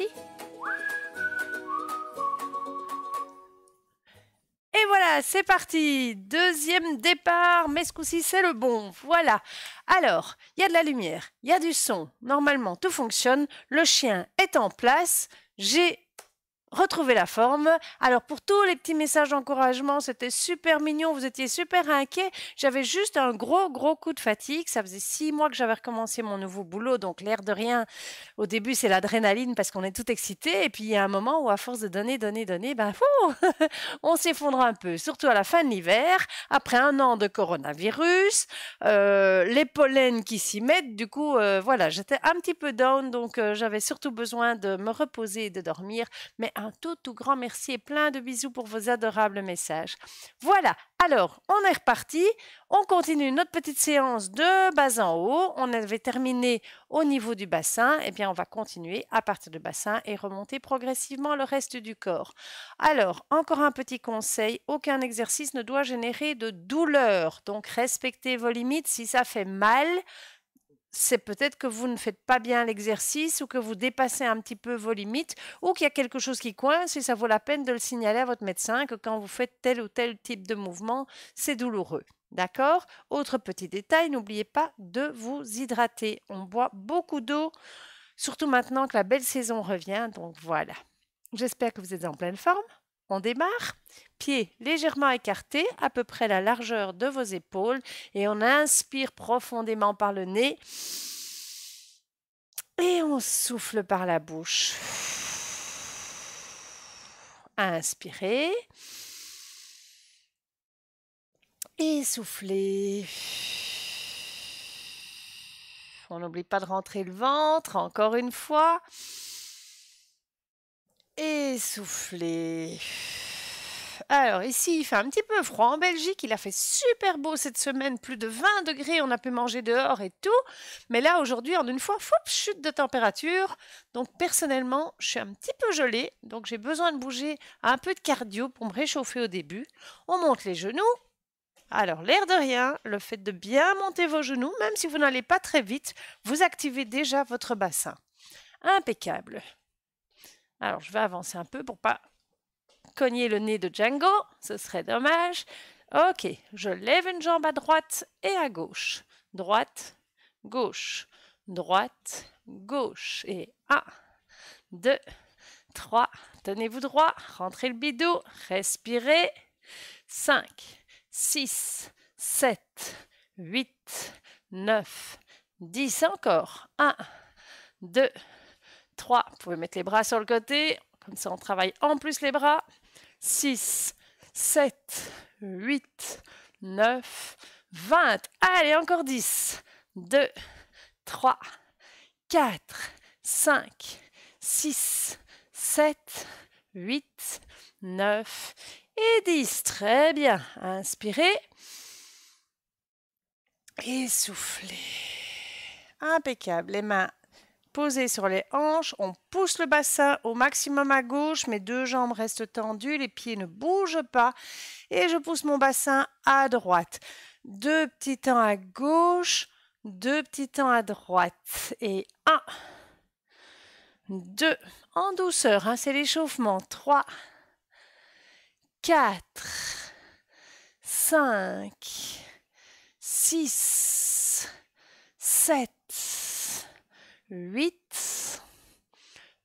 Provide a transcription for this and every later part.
Et voilà, c'est parti Deuxième départ, mais ce coup-ci, c'est le bon. Voilà. Alors, il y a de la lumière, il y a du son. Normalement, tout fonctionne. Le chien est en place. J'ai retrouver la forme. Alors pour tous les petits messages d'encouragement, c'était super mignon, vous étiez super inquiet. J'avais juste un gros gros coup de fatigue. Ça faisait six mois que j'avais recommencé mon nouveau boulot, donc l'air de rien. Au début, c'est l'adrénaline parce qu'on est tout excité, et puis il y a un moment où à force de donner, donner, donner, ben on s'effondre un peu. Surtout à la fin de l'hiver, après un an de coronavirus, euh, les pollens qui s'y mettent. Du coup, euh, voilà, j'étais un petit peu down, donc euh, j'avais surtout besoin de me reposer et de dormir, mais un tout, tout grand merci et plein de bisous pour vos adorables messages. Voilà, alors on est reparti. On continue notre petite séance de bas en haut. On avait terminé au niveau du bassin. et eh bien, on va continuer à partir du bassin et remonter progressivement le reste du corps. Alors, encore un petit conseil. Aucun exercice ne doit générer de douleur. Donc, respectez vos limites. Si ça fait mal, c'est peut-être que vous ne faites pas bien l'exercice ou que vous dépassez un petit peu vos limites ou qu'il y a quelque chose qui coince et ça vaut la peine de le signaler à votre médecin que quand vous faites tel ou tel type de mouvement, c'est douloureux. D'accord Autre petit détail, n'oubliez pas de vous hydrater. On boit beaucoup d'eau, surtout maintenant que la belle saison revient. Donc voilà. J'espère que vous êtes en pleine forme. On démarre pieds légèrement écartés, à peu près la largeur de vos épaules, et on inspire profondément par le nez et on souffle par la bouche. Inspirez. Et soufflez. On n'oublie pas de rentrer le ventre, encore une fois. Et soufflez. Alors ici, il fait un petit peu froid en Belgique, il a fait super beau cette semaine, plus de 20 degrés, on a pu manger dehors et tout. Mais là, aujourd'hui, en une fois, fou, chute de température. Donc personnellement, je suis un petit peu gelée, donc j'ai besoin de bouger un peu de cardio pour me réchauffer au début. On monte les genoux. Alors, l'air de rien, le fait de bien monter vos genoux, même si vous n'allez pas très vite, vous activez déjà votre bassin. Impeccable. Alors, je vais avancer un peu pour pas cogner le nez de Django, ce serait dommage. Ok, je lève une jambe à droite et à gauche. Droite, gauche, droite, gauche. Et 1, 2, 3. Tenez-vous droit, rentrez le bidou, respirez. 5, 6, 7, 8, 9, 10 encore. 1, 2, 3. Vous pouvez mettre les bras sur le côté, comme ça on travaille en plus les bras. 6, 7, 8, 9, 20. Allez, encore 10. 2, 3, 4, 5, 6, 7, 8, 9 et 10. Très bien. Inspirez. Et soufflez. Impeccable. Les mains posé sur les hanches, on pousse le bassin au maximum à gauche, mes deux jambes restent tendues, les pieds ne bougent pas et je pousse mon bassin à droite. Deux petits temps à gauche, deux petits temps à droite et un, deux, en douceur, hein, c'est l'échauffement, trois, quatre, cinq, six, sept, 8,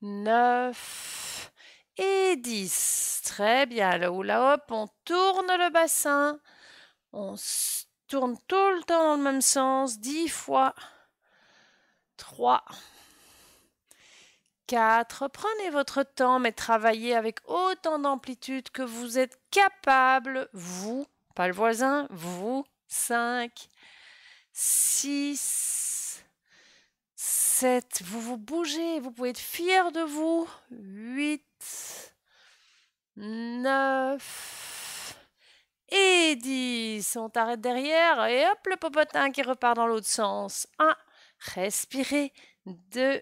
9 et 10. Très bien, le hula hop, on tourne le bassin. On tourne tout le temps dans le même sens, 10 fois. 3, 4. Prenez votre temps, mais travaillez avec autant d'amplitude que vous êtes capable, vous, pas le voisin, vous, 5, 6, 7, vous vous bougez, vous pouvez être fier de vous. 8, 9 et 10. On t'arrête derrière et hop, le popotin qui repart dans l'autre sens. 1, respirez. 2,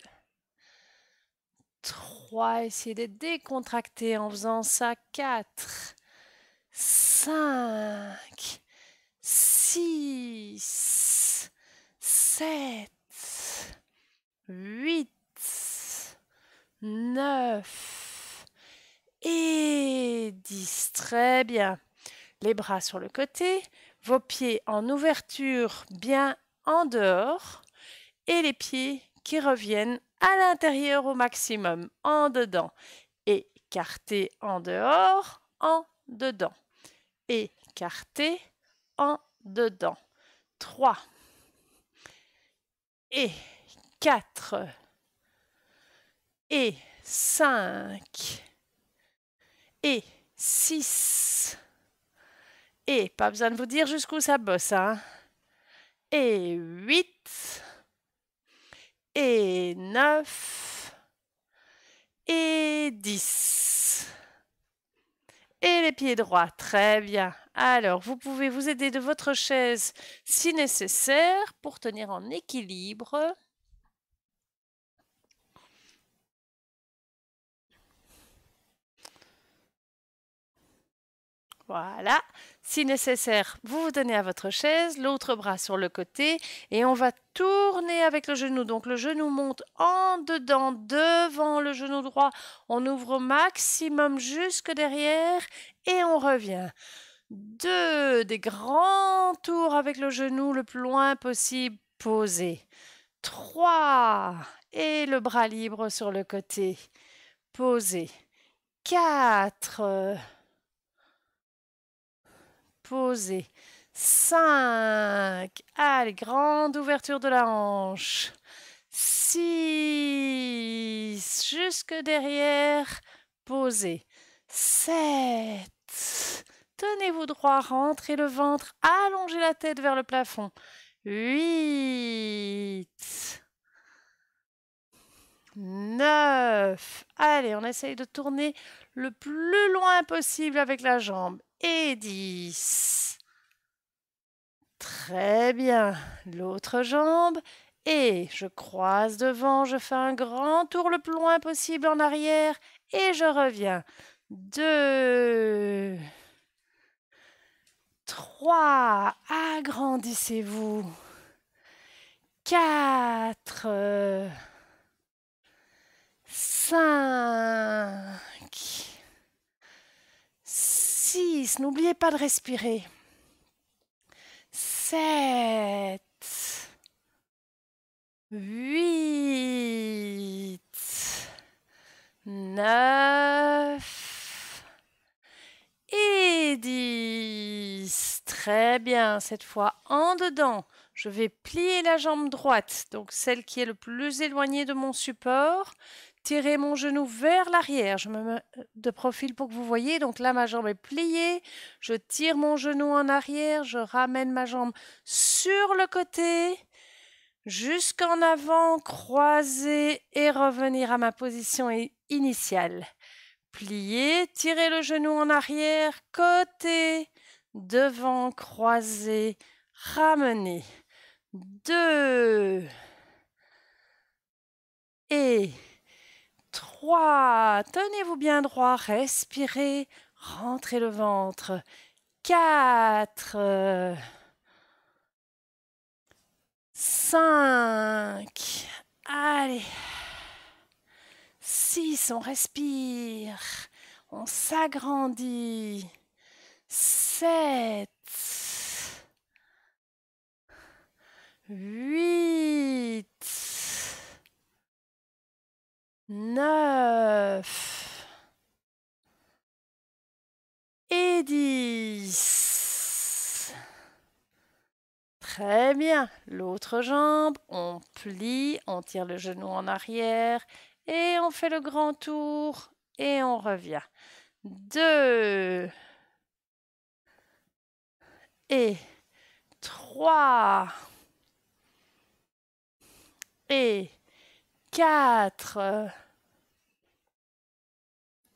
3, essayez d'être décontracté en faisant ça. 4, 5, 6, 7, 8, 9 et 10. Très bien. Les bras sur le côté, vos pieds en ouverture bien en dehors et les pieds qui reviennent à l'intérieur au maximum, en dedans. Écartez en dehors, en dedans. Écartez en dedans. 3. Et 4 et 5 et 6 et pas besoin de vous dire jusqu'où ça bosse hein. et 8 et 9 et 10 et les pieds droits. Très bien. Alors, vous pouvez vous aider de votre chaise si nécessaire pour tenir en équilibre. Voilà. Si nécessaire, vous vous donnez à votre chaise, l'autre bras sur le côté et on va tourner avec le genou. Donc le genou monte en dedans, devant le genou droit. On ouvre au maximum jusque derrière et on revient. Deux, des grands tours avec le genou le plus loin possible posé. Trois, et le bras libre sur le côté posé. Quatre posé. 5. Allez, grande ouverture de la hanche. 6. Jusque derrière, posez, 7. Tenez-vous droit, rentrez le ventre, allongez la tête vers le plafond. 8. 9. Allez, on essaye de tourner le plus loin possible avec la jambe et 10. Très bien. L'autre jambe. Et je croise devant, je fais un grand tour le plus loin possible en arrière et je reviens. 2. 3. Agrandissez-vous. 4. 5. 6, n'oubliez pas de respirer. 7, 8, 9 et 10. Très bien, cette fois en dedans. Je vais plier la jambe droite, donc celle qui est le plus éloignée de mon support. Tirez mon genou vers l'arrière. Je me mets euh, de profil pour que vous voyez. Donc là, ma jambe est pliée. Je tire mon genou en arrière. Je ramène ma jambe sur le côté jusqu'en avant, croiser et revenir à ma position initiale. Plier, tirer le genou en arrière, côté, devant, croiser, ramener. Deux. Et 3. Tenez-vous bien droit, respirez, rentrez le ventre. 4. 5. Allez. 6. On respire. On s'agrandit. 7. 8. 9. Très bien. L'autre jambe, on plie, on tire le genou en arrière et on fait le grand tour et on revient. Deux. Et trois. Et quatre.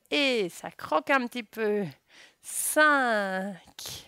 Et ça croque un petit peu. Cinq.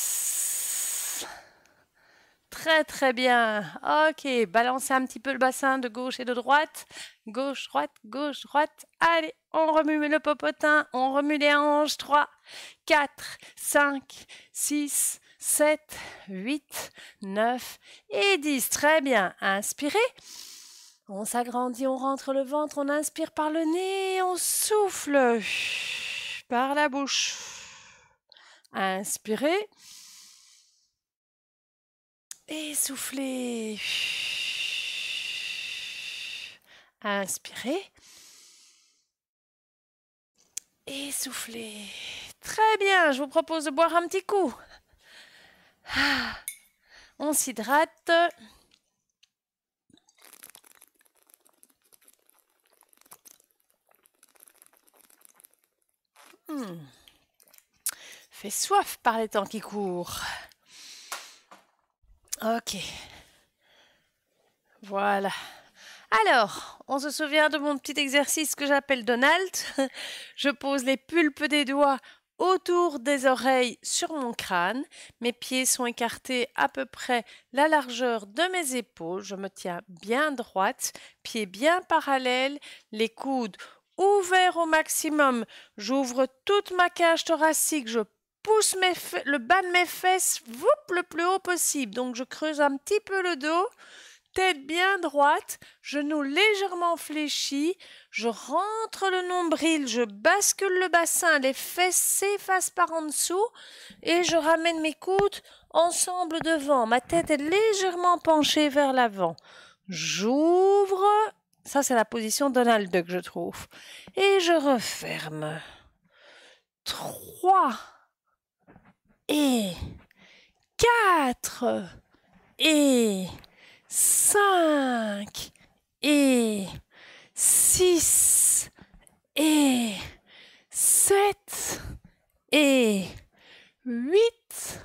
Très, très bien. Ok, balancez un petit peu le bassin de gauche et de droite. Gauche, droite, gauche, droite. Allez, on remue le popotin, on remue les hanches. 3, 4, 5, 6, 7, 8, 9 et 10. Très bien. Inspirez. On s'agrandit, on rentre le ventre, on inspire par le nez, on souffle par la bouche. Inspirez. Essoufflez. Inspirez. Essoufflez. Très bien, je vous propose de boire un petit coup. Ah. on s'hydrate. Hmm. Fais Fait soif par les temps qui courent. Ok. Voilà. Alors, on se souvient de mon petit exercice que j'appelle Donald. Je pose les pulpes des doigts autour des oreilles sur mon crâne. Mes pieds sont écartés à peu près la largeur de mes épaules. Je me tiens bien droite, pieds bien parallèles, les coudes ouverts au maximum. J'ouvre toute ma cage thoracique, je pousse le bas de mes fesses le plus haut possible. Donc je creuse un petit peu le dos, tête bien droite, genoux légèrement fléchi je rentre le nombril, je bascule le bassin, les fesses s'effacent par en dessous et je ramène mes coudes ensemble devant. Ma tête est légèrement penchée vers l'avant. J'ouvre, ça c'est la position Donald Duck je trouve, et je referme. Trois et 4 et 5 et 6 et 7 et 8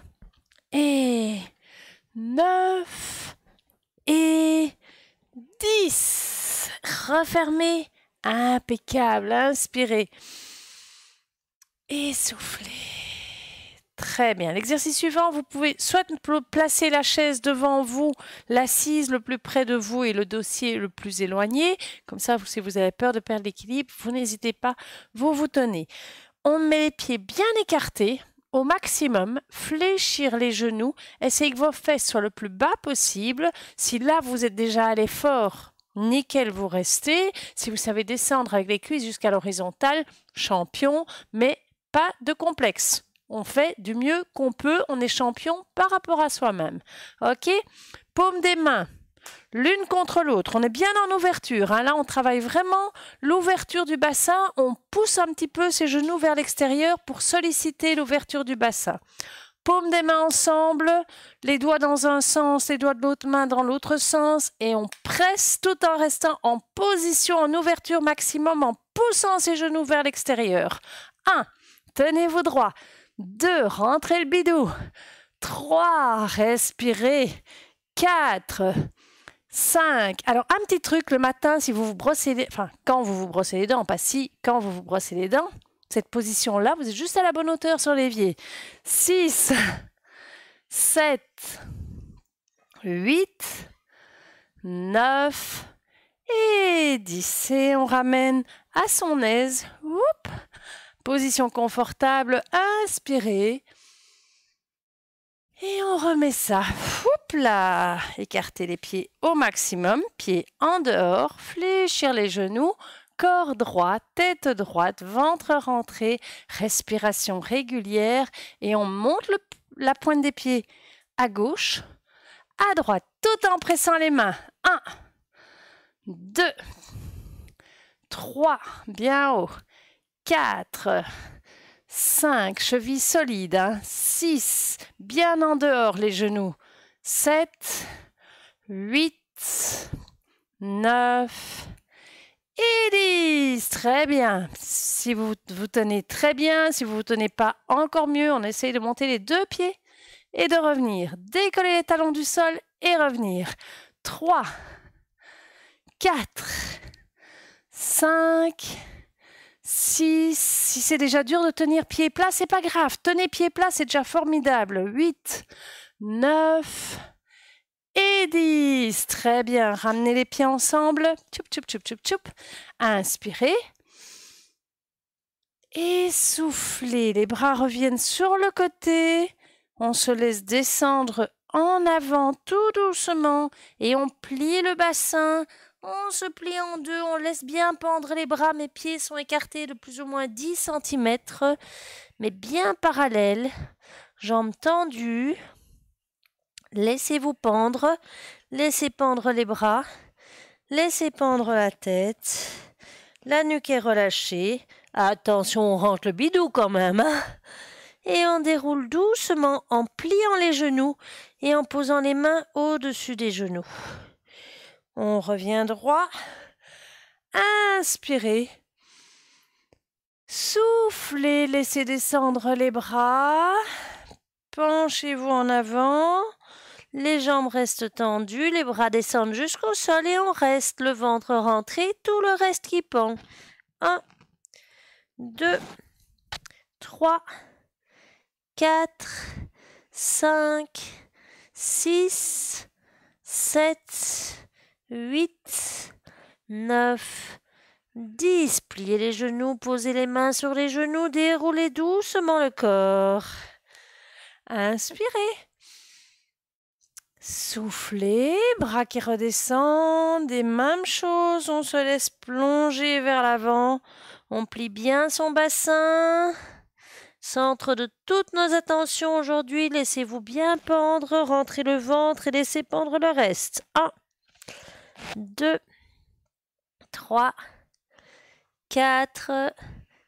et 9 et 10. Refermez. Impeccable. inspiré Essoufflez. Très bien. L'exercice suivant, vous pouvez soit placer la chaise devant vous, l'assise le plus près de vous et le dossier le plus éloigné. Comme ça, si vous avez peur de perdre l'équilibre, vous n'hésitez pas, vous vous tenez. On met les pieds bien écartés au maximum, fléchir les genoux, essayez que vos fesses soient le plus bas possible. Si là, vous êtes déjà à l'effort, nickel, vous restez. Si vous savez descendre avec les cuisses jusqu'à l'horizontale, champion, mais pas de complexe. On fait du mieux qu'on peut, on est champion par rapport à soi-même. OK Paume des mains, l'une contre l'autre. On est bien en ouverture. Hein. Là, on travaille vraiment l'ouverture du bassin. On pousse un petit peu ses genoux vers l'extérieur pour solliciter l'ouverture du bassin. Paume des mains ensemble, les doigts dans un sens, les doigts de l'autre main dans l'autre sens, et on presse tout en restant en position, en ouverture maximum, en poussant ses genoux vers l'extérieur. 1. Tenez-vous droit. 2. Rentrez le bidou. 3. Respirez. 4. 5. Alors, un petit truc le matin, si vous vous brossez les... Enfin, quand vous vous brossez les dents, pas si, quand vous vous brossez les dents, cette position-là, vous êtes juste à la bonne hauteur sur l'évier. 6. 7. 8. 9 et 10. Et on ramène à son aise. Oups. Position confortable, inspirez. Et on remet ça. Hop là Écartez les pieds au maximum, pieds en dehors, fléchir les genoux, corps droit, tête droite, ventre rentré, respiration régulière et on monte la pointe des pieds à gauche, à droite, tout en pressant les mains. 1, 2, 3, bien haut, 4, 5, chevilles solides, 6, hein. bien en dehors les genoux, 7, 8, 9 et 10. Très bien. Si vous vous tenez très bien, si vous vous tenez pas encore mieux, on essaye de monter les deux pieds et de revenir. Décoller les talons du sol et revenir. 3, 4, 5, si, si c'est déjà dur de tenir pied plat, c'est pas grave. Tenez pied plat, c'est déjà formidable. 8, 9 et 10. Très bien. Ramenez les pieds ensemble. Tchoup, tchoup, tchoup, tchoup, tchoup. Inspirez. Et soufflez. Les bras reviennent sur le côté. On se laisse descendre en avant tout doucement et on plie le bassin on se plie en deux, on laisse bien pendre les bras, mes pieds sont écartés de plus ou moins 10 cm, mais bien parallèles, jambes tendues. Laissez-vous pendre, laissez pendre les bras, laissez pendre la tête, la nuque est relâchée. Attention, on rentre le bidou quand même. Hein. et on déroule doucement en pliant les genoux et en posant les mains au-dessus des genoux. On revient droit. Inspirez. Soufflez, laissez descendre les bras. Penchez-vous en avant. Les jambes restent tendues, les bras descendent jusqu'au sol et on reste le ventre rentré, tout le reste qui pend. 1, 2, 3, 4, 5, 6, 7, 8, 9, 10. Pliez les genoux, posez les mains sur les genoux, déroulez doucement le corps. Inspirez. Soufflez, bras qui redescendent, et mêmes choses, on se laisse plonger vers l'avant, on plie bien son bassin. Centre de toutes nos attentions aujourd'hui, laissez-vous bien pendre, rentrez le ventre et laissez pendre le reste. 1, 2, 3, 4,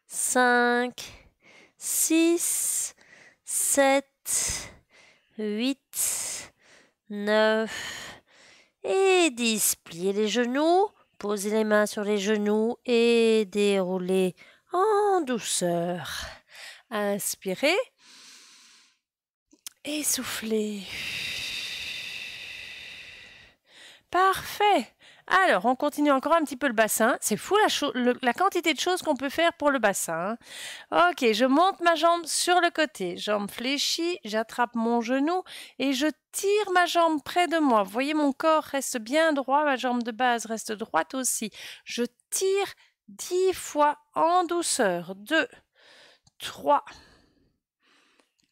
5, 6, 7, 8, 9 et 10. Pliez les genoux, posez les mains sur les genoux et déroulez en douceur. Inspirez et soufflez. Parfait. Alors, on continue encore un petit peu le bassin. C'est fou la, quantité de choses qu'on peut faire pour le bassin. Hein. Ok, je monte ma jambe sur le côté. Jambe fléchie, j'attrape mon genou et je tire ma jambe près de moi. Vous voyez, mon corps reste bien droit, ma jambe de base reste droite aussi. Je tire dix fois en douceur. Deux, trois,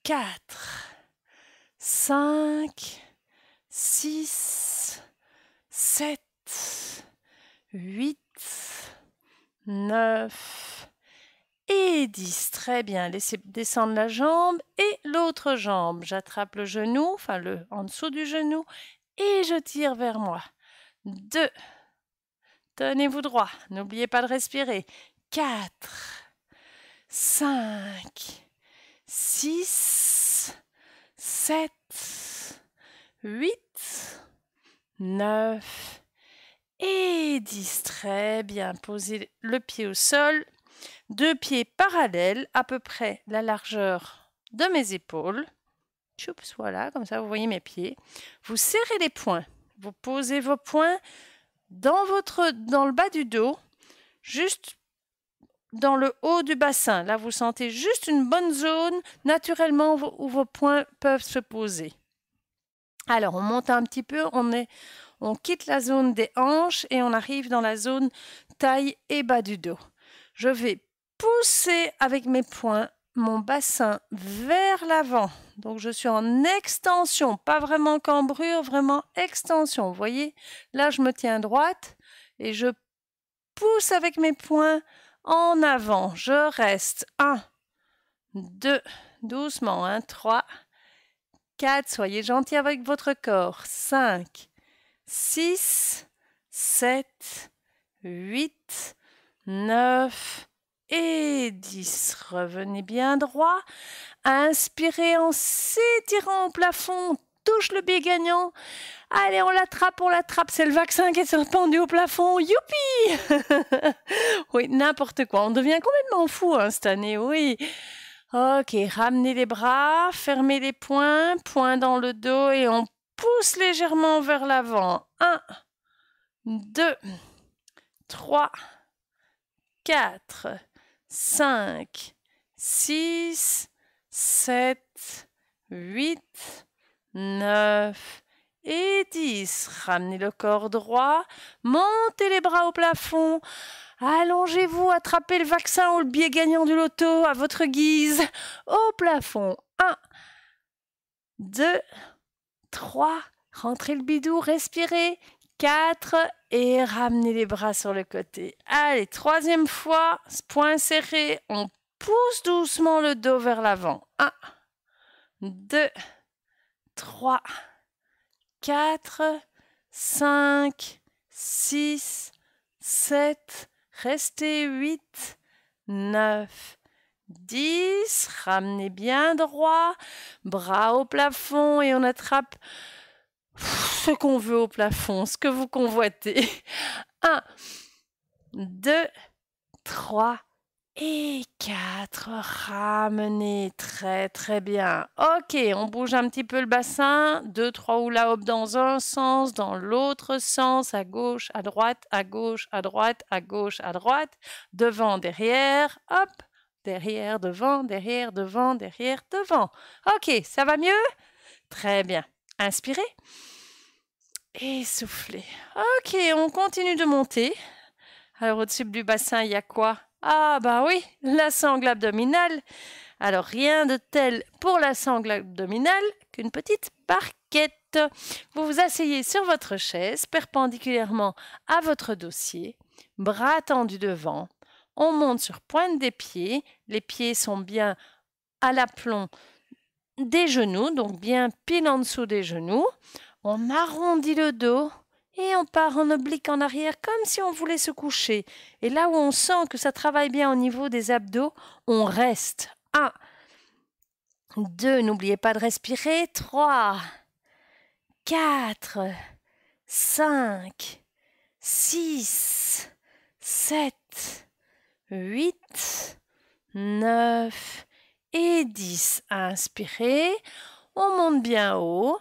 quatre, cinq, six... 7, 8, 9 et 10. Très bien, laissez descendre la jambe et l'autre jambe. J'attrape le genou, enfin le en dessous du genou et je tire vers moi. 2, tenez-vous droit, n'oubliez pas de respirer. 4, 5, 6, 7, 8, 9 et 10. Très bien, posez le pied au sol, deux pieds parallèles, à peu près la largeur de mes épaules. Choups, voilà, comme ça vous voyez mes pieds. Vous serrez les poings, vous posez vos poings dans, votre, dans le bas du dos, juste dans le haut du bassin. Là, vous sentez juste une bonne zone naturellement où vos poings peuvent se poser. Alors, on monte un petit peu, on, on quitte la zone des hanches et on arrive dans la zone taille et bas du dos. Je vais pousser avec mes poings mon bassin vers l'avant. Donc je suis en extension, pas vraiment cambrure, vraiment extension. Vous voyez, là je me tiens droite et je pousse avec mes poings en avant. Je reste 1, 2, doucement, 1, 3, 4. Soyez gentil avec votre corps. 5. 6. 7. 8. 9 et 10. Revenez bien droit. Inspirez en s'étirant au plafond. Touche le biais gagnant. Allez, on l'attrape, on l'attrape. C'est le vaccin qui est pendu au plafond. Youpi Oui, n'importe quoi. On devient complètement fou hein, cette année, oui. Ok, ramenez les bras, fermez les poings, poings dans le dos et on pousse légèrement vers l'avant. 1, 2, 3, 4, 5, 6, 7, 8, 9, et 10. Ramenez le corps droit, montez les bras au plafond. Allongez-vous, attrapez le vaccin ou le biais gagnant du loto à votre guise. Au plafond. 1, 2, 3. Rentrez le bidou, respirez. 4 et ramenez les bras sur le côté. Allez, troisième fois, point serré, on pousse doucement le dos vers l'avant. 1, 2, 3, 4, 5, 6, 7, restez 8, 9, 10, ramenez bien droit, bras au plafond et on attrape ce qu'on veut au plafond, ce que vous convoitez. 1, 2, 3, et quatre, ramenez, très très bien. Ok, on bouge un petit peu le bassin, 2, ou là, hop dans un sens, dans l'autre sens, à gauche, à droite, à gauche, à droite, à gauche, à droite, devant, derrière, hop, derrière, devant, derrière, devant, derrière, devant. Ok, ça va mieux Très bien. Inspirez. Et soufflez. Ok, on continue de monter. Alors au-dessus du bassin, il y a quoi ah bah oui, la sangle abdominale. Alors rien de tel pour la sangle abdominale qu'une petite parquette. Vous vous asseyez sur votre chaise perpendiculairement à votre dossier, bras tendus devant. On monte sur pointe des pieds, les pieds sont bien à l'aplomb des genoux, donc bien pile en dessous des genoux. On arrondit le dos, et on part en oblique en arrière comme si on voulait se coucher. Et là où on sent que ça travaille bien au niveau des abdos, on reste. 1, 2, n'oubliez pas de respirer. 3, 4, 5, 6, 7, 8, 9 et 10. Inspirez, on monte bien haut.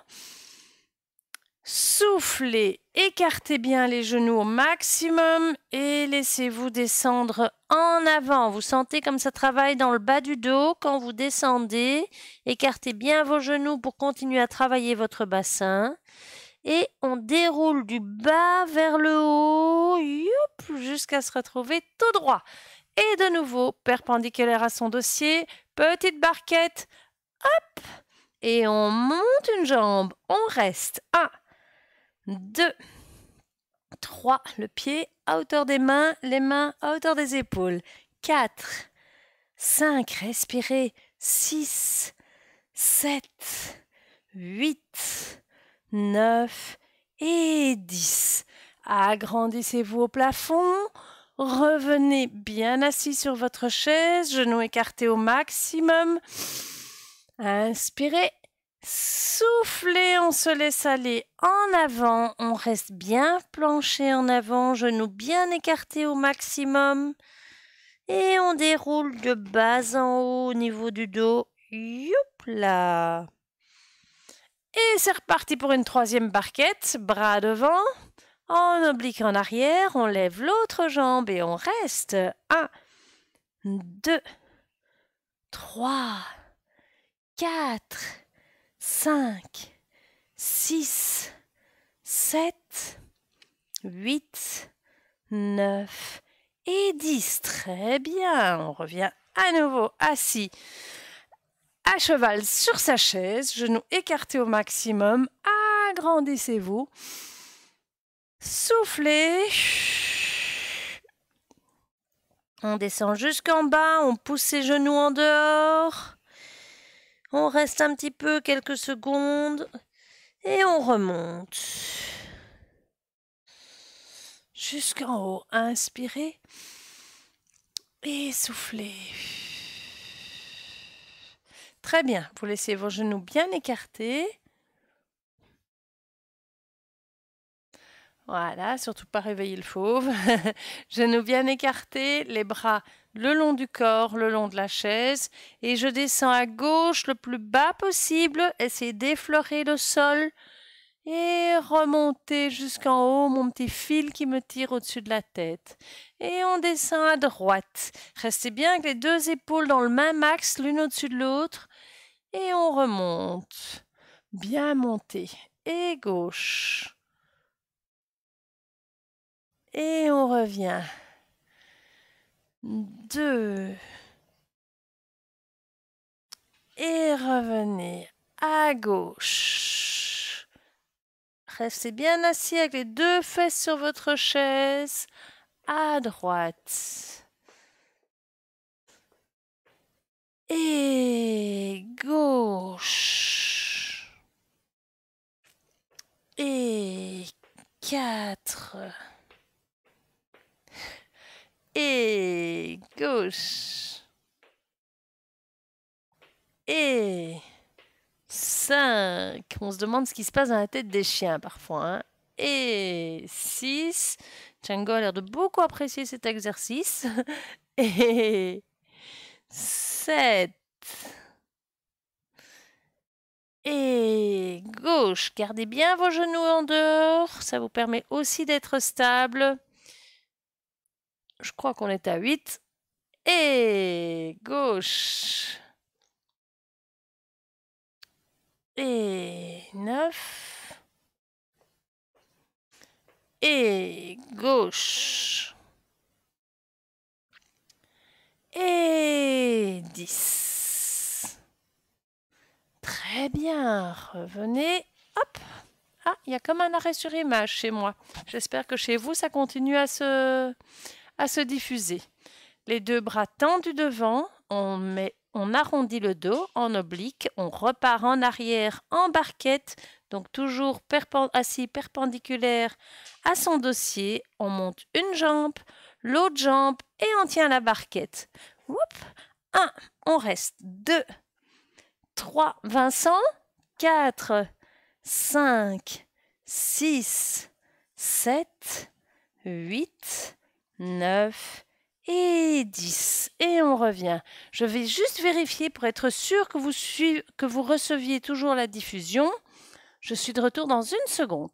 Soufflez, écartez bien les genoux au maximum et laissez-vous descendre en avant. Vous sentez comme ça travaille dans le bas du dos quand vous descendez. Écartez bien vos genoux pour continuer à travailler votre bassin. Et on déroule du bas vers le haut, jusqu'à se retrouver tout droit. Et de nouveau, perpendiculaire à son dossier, petite barquette, hop, et on monte une jambe, on reste. 2, 3, le pied à hauteur des mains, les mains à hauteur des épaules. 4, 5, respirez. 6, 7, 8, 9 et 10. Agrandissez-vous au plafond. Revenez bien assis sur votre chaise, genoux écartés au maximum. Inspirez Soufflez, on se laisse aller en avant, on reste bien planché en avant, genoux bien écartés au maximum. Et on déroule de bas en haut au niveau du dos. Youp Et c'est reparti pour une troisième barquette, bras devant, en oblique en arrière, on lève l'autre jambe et on reste. 1, 2, 3, 4, 5, 6, 7, 8, 9 et 10. Très bien, on revient à nouveau assis à cheval sur sa chaise, genoux écartés au maximum, agrandissez-vous, soufflez. On descend jusqu'en bas, on pousse ses genoux en dehors. On reste un petit peu, quelques secondes. Et on remonte. Jusqu'en haut. Inspirez. Et soufflez. Très bien. Vous laissez vos genoux bien écartés. Voilà, surtout pas réveiller le fauve. genoux bien écartés, les bras le long du corps, le long de la chaise, et je descends à gauche le plus bas possible, essayer d'effleurer le sol, et remonter jusqu'en haut mon petit fil qui me tire au-dessus de la tête. Et on descend à droite. Restez bien avec les deux épaules dans le même axe, l'une au-dessus de l'autre, et on remonte. Bien monté. Et gauche. Et on revient. Deux. Et revenez à gauche. Restez bien assis avec les deux fesses sur votre chaise. À droite. Et gauche. Et quatre et gauche et 5. On se demande ce qui se passe dans la tête des chiens parfois. Hein. Et 6. Django a l'air de beaucoup apprécier cet exercice. Et 7. Et gauche. Gardez bien vos genoux en dehors. Ça vous permet aussi d'être stable. Je crois qu'on est à 8. Et gauche. Et 9. Et gauche. Et 10. Très bien. Revenez. Hop. Ah, il y a comme un arrêt sur image chez moi. J'espère que chez vous, ça continue à se à se diffuser. Les deux bras tendus devant, on, met, on arrondit le dos en oblique, on repart en arrière en barquette, donc toujours assis perpendiculaire à son dossier. On monte une jambe, l'autre jambe et on tient la barquette. Oup, 1, on reste. 2, 3, Vincent. 4, 5, 6, 7, 8, 9 et 10. Et on revient. Je vais juste vérifier pour être sûr que vous, que vous receviez toujours la diffusion. Je suis de retour dans une seconde.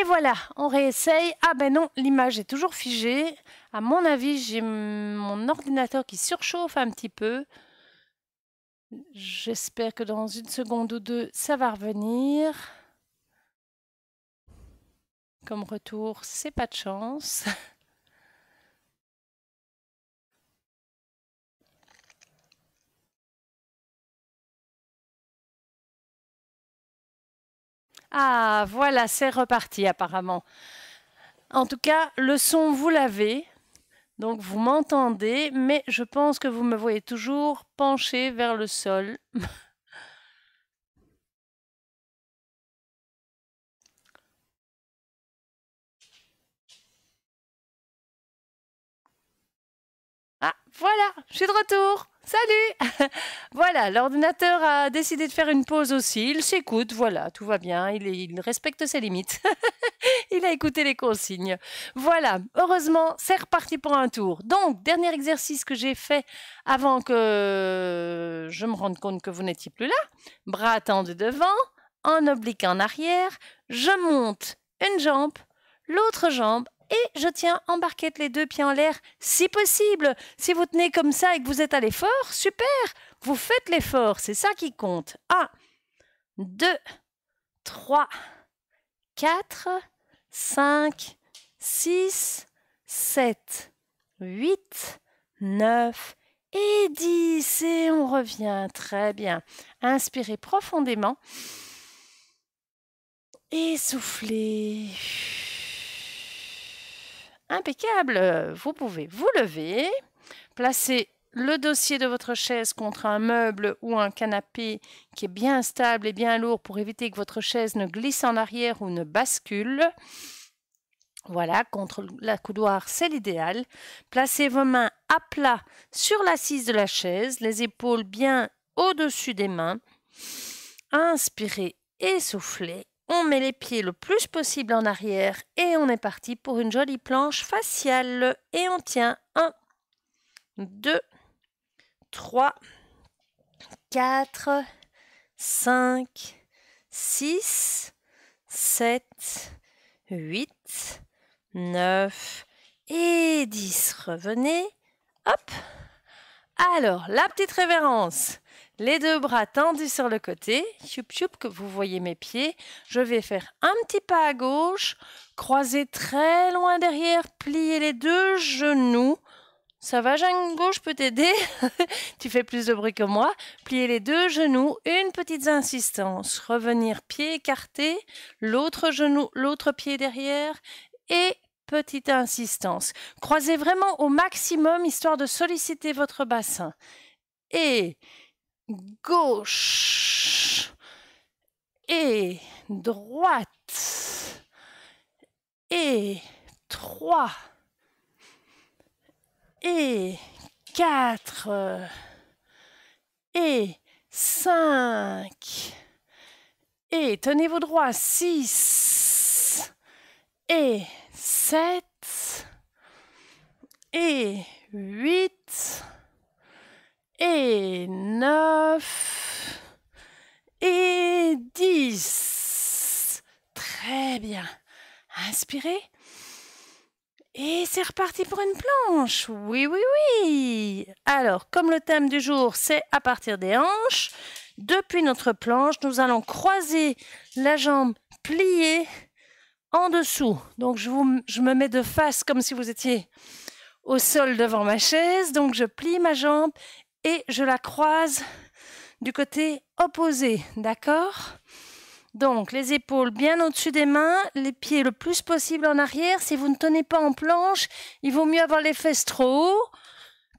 Et voilà, on réessaye. Ah ben non, l'image est toujours figée. À mon avis, j'ai mon ordinateur qui surchauffe un petit peu. J'espère que dans une seconde ou deux, ça va revenir. Comme retour, c'est pas de chance. Ah, voilà, c'est reparti apparemment. En tout cas, le son, vous l'avez. Donc, vous m'entendez, mais je pense que vous me voyez toujours penché vers le sol. ah, voilà, je suis de retour. Salut Voilà, l'ordinateur a décidé de faire une pause aussi. Il s'écoute, voilà, tout va bien, il, respecte ses limites. il a écouté les consignes. Voilà, heureusement, c'est reparti pour un tour. Donc, dernier exercice que j'ai fait avant que je me rende compte que vous n'étiez plus là. Bras tendu devant, en oblique en arrière, je monte une jambe, l'autre jambe et je tiens à embarquer les deux pieds en l'air si possible. Si vous tenez comme ça et que vous êtes à l'effort, super, vous faites l'effort, c'est ça qui compte. 1, 2, 3, 4, 5, 6, 7, 8, 9 et 10. Et on revient. Très bien. Inspirez profondément. Et soufflez. Impeccable. Euh, vous pouvez vous lever, placer le dossier de votre chaise contre un meuble ou un canapé qui est bien stable et bien lourd pour éviter que votre chaise ne glisse en arrière ou ne bascule. Voilà, contre la couloir, c'est l'idéal. Placez vos mains à plat sur l'assise de la chaise, les épaules bien au-dessus des mains. Inspirez et soufflez. On met les pieds le plus possible en arrière et on est parti pour une jolie planche faciale. Et on tient 1, 2, 3, 4, 5, 6, 7, 8, 9 et 10. Revenez. Hop. Alors, la petite révérence les deux bras tendus sur le côté, choup choup que vous voyez mes pieds, je vais faire un petit pas à gauche, croiser très loin derrière, plier les deux genoux. Ça va jambe gauche peut t'aider Tu fais plus de bruit que moi. Pliez les deux genoux, une petite insistance, revenir pied écarté, l'autre genou, l'autre pied derrière et petite insistance. Croisez vraiment au maximum histoire de solliciter votre bassin. Et gauche et droite et 3 et 4 et 5 et tenez-vous droit 6 et 7 et 8 et 9 et 10. Très bien. Inspirez. Et c'est reparti pour une planche. Oui, oui, oui. Alors, comme le thème du jour, c'est à partir des hanches, depuis notre planche, nous allons croiser la jambe pliée en dessous. Donc, je, vous, je me mets de face comme si vous étiez au sol devant ma chaise. Donc, je plie ma jambe et je la croise du côté opposé, d'accord donc, les épaules bien au-dessus des mains, les pieds le plus possible en arrière. Si vous ne tenez pas en planche, il vaut mieux avoir les fesses trop haut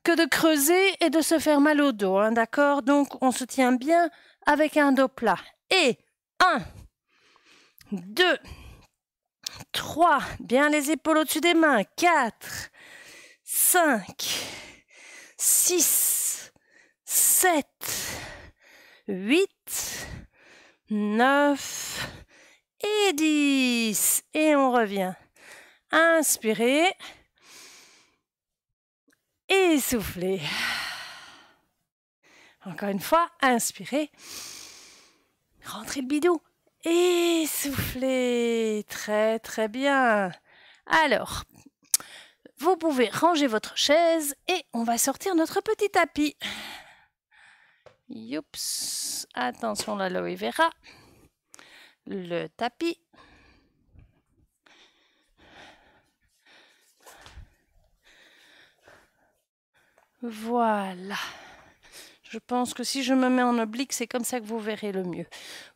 que de creuser et de se faire mal au dos, hein, d'accord Donc, on se tient bien avec un dos plat. Et 1, 2, 3, bien les épaules au-dessus des mains, 4, 5, 6, 7, 8, 9 et 10. Et on revient. Inspirez. Et soufflez. Encore une fois, inspirez. Rentrez le bidou. Et soufflez. Très très bien. Alors, vous pouvez ranger votre chaise et on va sortir notre petit tapis. Youps. Attention l'aloe vera. Le tapis. Voilà. Je pense que si je me mets en oblique, c'est comme ça que vous verrez le mieux.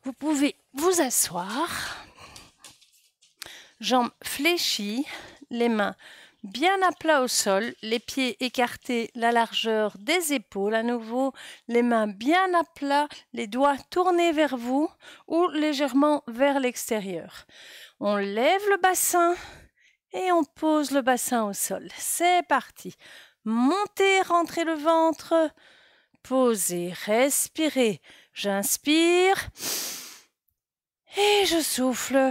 Vous pouvez vous asseoir, jambes fléchies, les mains bien à plat au sol, les pieds écartés, la largeur des épaules à nouveau, les mains bien à plat, les doigts tournés vers vous ou légèrement vers l'extérieur. On lève le bassin et on pose le bassin au sol. C'est parti. Montez, rentrez le ventre, posez, respirez. J'inspire et je souffle.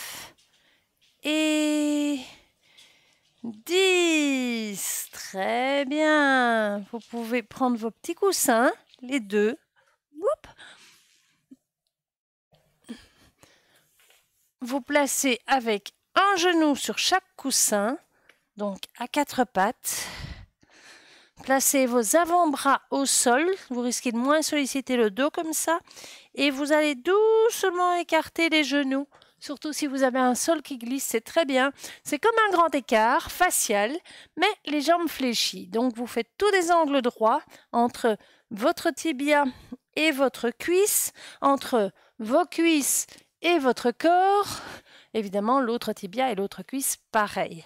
et 10. Très bien. Vous pouvez prendre vos petits coussins, les deux. Vous placez avec un genou sur chaque coussin, donc à quatre pattes. Placez vos avant-bras au sol, vous risquez de moins solliciter le dos comme ça. Et vous allez doucement écarter les genoux Surtout si vous avez un sol qui glisse, c'est très bien. C'est comme un grand écart facial, mais les jambes fléchies. Donc vous faites tous des angles droits entre votre tibia et votre cuisse, entre vos cuisses et votre corps. Évidemment, l'autre tibia et l'autre cuisse, pareil.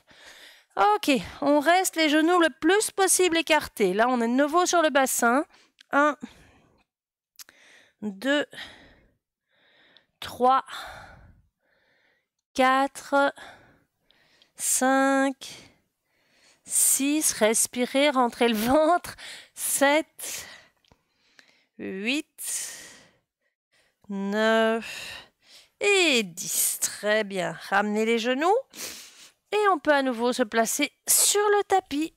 Ok, on reste les genoux le plus possible écartés. Là, on est de nouveau sur le bassin. 1, 2, 3, 4, 5, 6, respirez, rentrez le ventre, 7, 8, 9 et 10. Très bien, ramenez les genoux et on peut à nouveau se placer sur le tapis.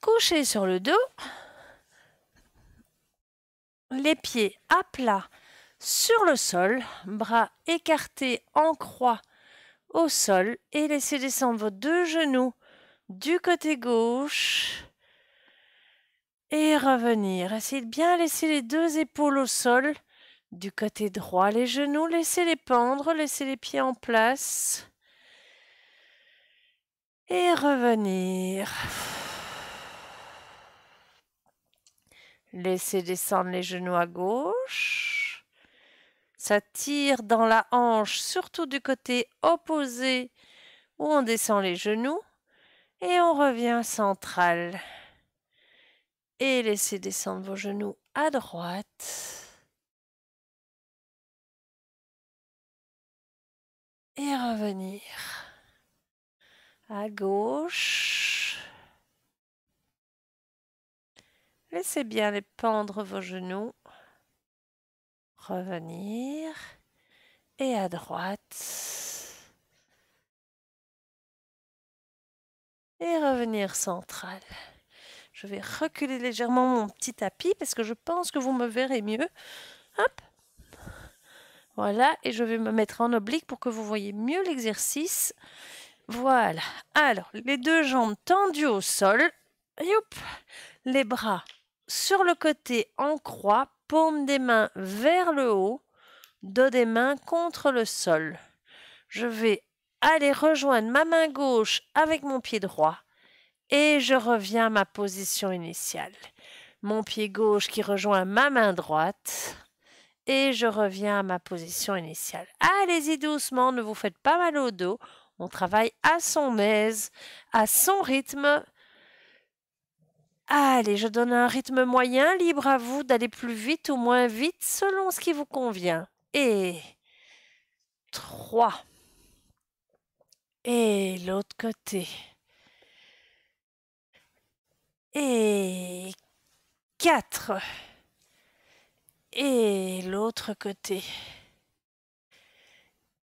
Couchez sur le dos les pieds à plat sur le sol, bras écartés en croix au sol et laissez descendre vos deux genoux du côté gauche et revenir. Essayez de bien laisser les deux épaules au sol. Du côté droit, les genoux, laissez-les pendre, laissez les pieds en place. Et revenir. Laissez descendre les genoux à gauche. Ça tire dans la hanche, surtout du côté opposé où on descend les genoux. Et on revient central. Et laissez descendre vos genoux à droite. Et revenir à gauche. Laissez bien les pendre vos genoux. Revenir. Et à droite. Et revenir central. Je vais reculer légèrement mon petit tapis parce que je pense que vous me verrez mieux. Hop. Voilà, et je vais me mettre en oblique pour que vous voyez mieux l'exercice. Voilà. Alors, les deux jambes tendues au sol. Youp. Les bras sur le côté en croix, paume des mains vers le haut, dos des mains contre le sol. Je vais aller rejoindre ma main gauche avec mon pied droit et je reviens à ma position initiale. Mon pied gauche qui rejoint ma main droite et je reviens à ma position initiale. Allez-y doucement, ne vous faites pas mal au dos. On travaille à son aise, à son rythme Allez, je donne un rythme moyen, libre à vous d'aller plus vite ou moins vite selon ce qui vous convient. Et 3. Et l'autre côté. Et 4. Et l'autre côté.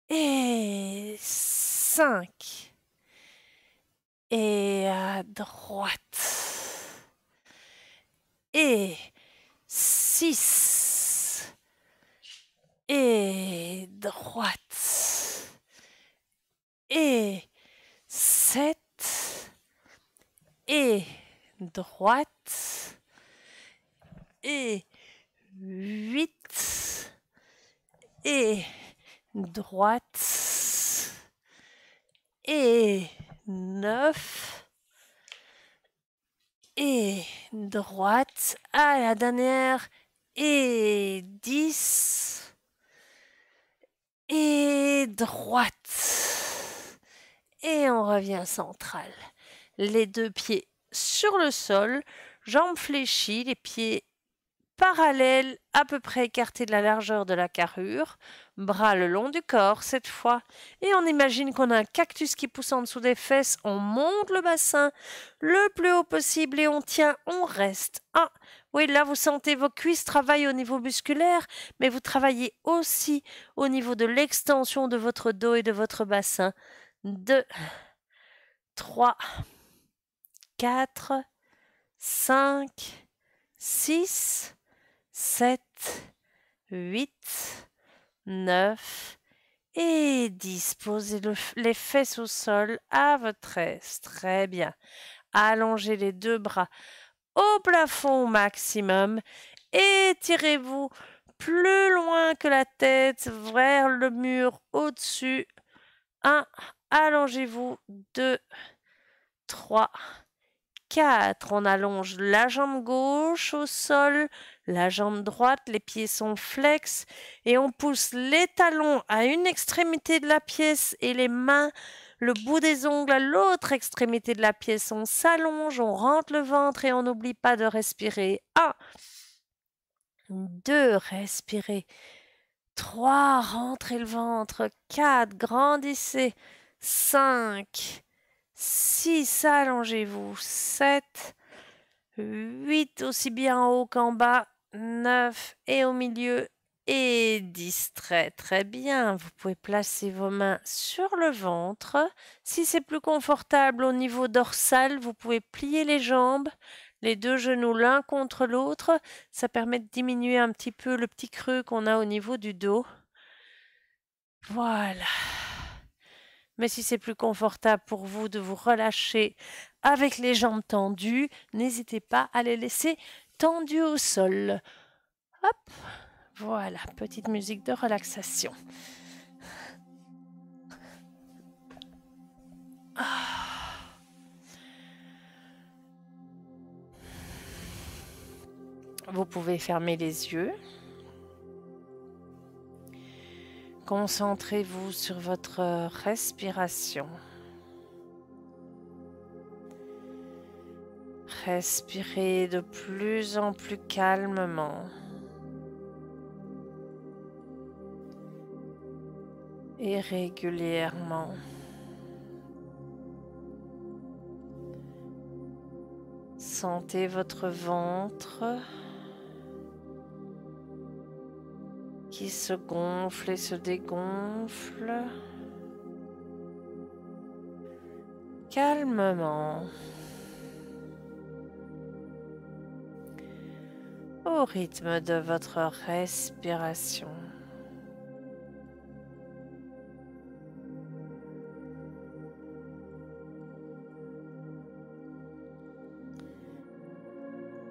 Et 5. Et à droite et 6 et droite et 7 et droite et 8 et droite et 9 et droite. À la dernière et 10 et droite. Et on revient central. Les deux pieds sur le sol, jambes fléchies, les pieds parallèle, à peu près écarté de la largeur de la carrure, bras le long du corps cette fois, et on imagine qu'on a un cactus qui pousse en dessous des fesses, on monte le bassin le plus haut possible et on tient, on reste. Ah, oui, là vous sentez vos cuisses travaillent au niveau musculaire, mais vous travaillez aussi au niveau de l'extension de votre dos et de votre bassin. 2, 3, 4, 5, 6, 7, 8, 9 et disposez les fesses au sol à votre aise. Très bien. Allongez les deux bras au plafond au maximum. Étirez-vous plus loin que la tête vers le mur au-dessus. 1. Allongez-vous. 2. 3. 4. On allonge la jambe gauche au sol la jambe droite, les pieds sont flex et on pousse les talons à une extrémité de la pièce et les mains, le bout des ongles à l'autre extrémité de la pièce. On s'allonge, on rentre le ventre et on n'oublie pas de respirer. 1, 2, respirez. trois, rentrez le ventre. 4, grandissez. 5, 6, allongez-vous. 7, 8, aussi bien en haut qu'en bas. 9 et au milieu et très Très bien. Vous pouvez placer vos mains sur le ventre. Si c'est plus confortable au niveau dorsal, vous pouvez plier les jambes, les deux genoux l'un contre l'autre. Ça permet de diminuer un petit peu le petit creux qu'on a au niveau du dos. Voilà. Mais si c'est plus confortable pour vous de vous relâcher avec les jambes tendues, n'hésitez pas à les laisser tendu au sol. Hop, voilà, petite musique de relaxation. Ah. Vous pouvez fermer les yeux. Concentrez-vous sur votre respiration. Respirez de plus en plus calmement. Et régulièrement. Sentez votre ventre qui se gonfle et se dégonfle calmement. au rythme de votre respiration.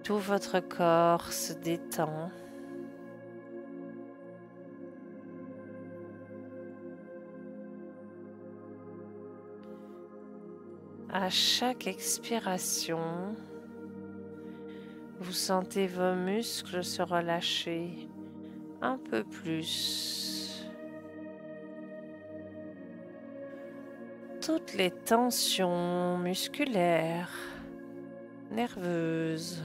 Tout votre corps se détend. À chaque expiration, vous sentez vos muscles se relâcher un peu plus. Toutes les tensions musculaires, nerveuses,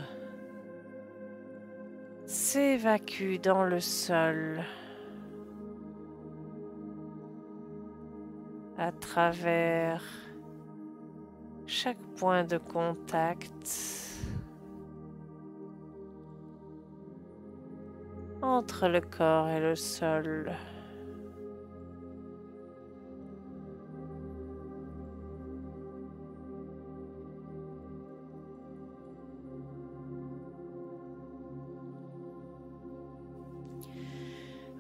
s'évacuent dans le sol à travers chaque point de contact. entre le corps et le sol.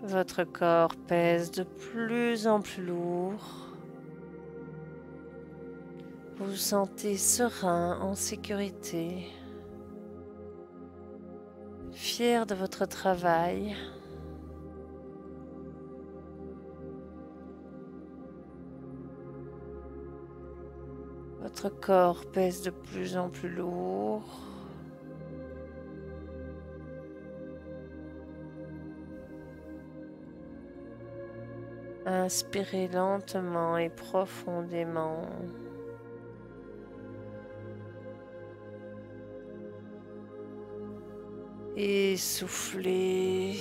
Votre corps pèse de plus en plus lourd. Vous vous sentez serein, en sécurité fier de votre travail. Votre corps pèse de plus en plus lourd. Inspirez lentement et profondément. Et soufflez.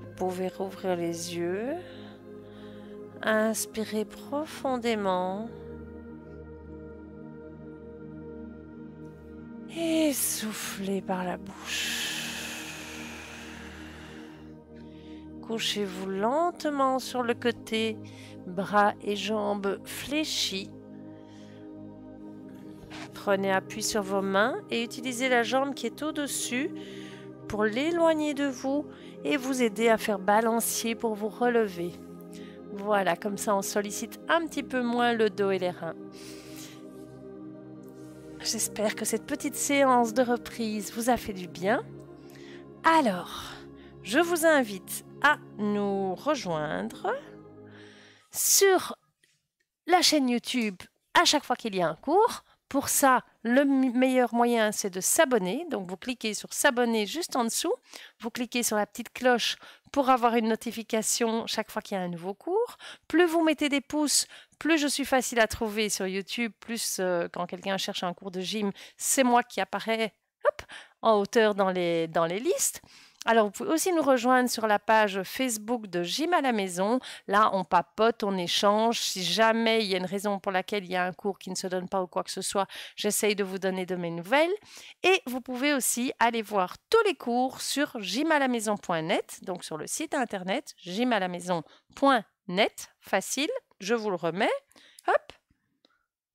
Vous pouvez rouvrir les yeux. Inspirez profondément. soufflez par la bouche. Couchez-vous lentement sur le côté, bras et jambes fléchis. Prenez appui sur vos mains et utilisez la jambe qui est au-dessus pour l'éloigner de vous et vous aider à faire balancier pour vous relever. Voilà, comme ça on sollicite un petit peu moins le dos et les reins. J'espère que cette petite séance de reprise vous a fait du bien. Alors, je vous invite à nous rejoindre sur la chaîne YouTube à chaque fois qu'il y a un cours. Pour ça, le meilleur moyen, c'est de s'abonner. Donc, vous cliquez sur s'abonner juste en dessous. Vous cliquez sur la petite cloche pour avoir une notification chaque fois qu'il y a un nouveau cours. Plus vous mettez des pouces, plus je suis facile à trouver sur YouTube, plus euh, quand quelqu'un cherche un cours de gym, c'est moi qui apparaît en hauteur dans les, dans les listes. Alors, vous pouvez aussi nous rejoindre sur la page Facebook de Gym à la maison. Là, on papote, on échange. Si jamais il y a une raison pour laquelle il y a un cours qui ne se donne pas ou quoi que ce soit, j'essaye de vous donner de mes nouvelles. Et vous pouvez aussi aller voir tous les cours sur gymalamaison.net, donc sur le site internet gymalamaison.net, facile je vous le remets. Hop,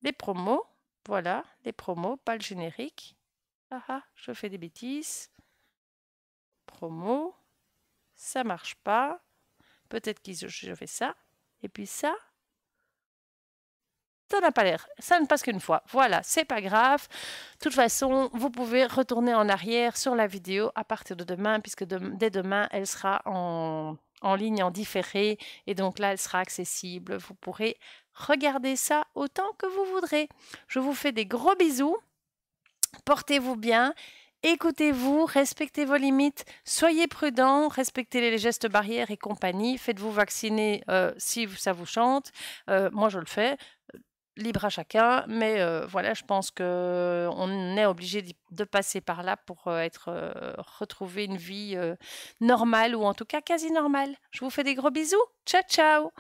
les promos, voilà, les promos, pas le générique. Ah ah, je fais des bêtises. Promo, ça marche pas. Peut-être que je fais ça. Et puis ça, ça n'a pas l'air. Ça ne passe qu'une fois. Voilà, c'est pas grave. De toute façon, vous pouvez retourner en arrière sur la vidéo à partir de demain, puisque dès demain, elle sera en, en ligne en différé et donc là elle sera accessible. Vous pourrez regarder ça autant que vous voudrez. Je vous fais des gros bisous. Portez-vous bien. Écoutez-vous, respectez vos limites, soyez prudent. respectez les gestes barrières et compagnie, faites-vous vacciner euh, si ça vous chante. Euh, moi, je le fais libre à chacun, mais euh, voilà, je pense que on est obligé de passer par là pour euh, être euh, retrouver une vie normale ou en tout cas quasi normale. Je vous fais des gros bisous. Ciao ciao.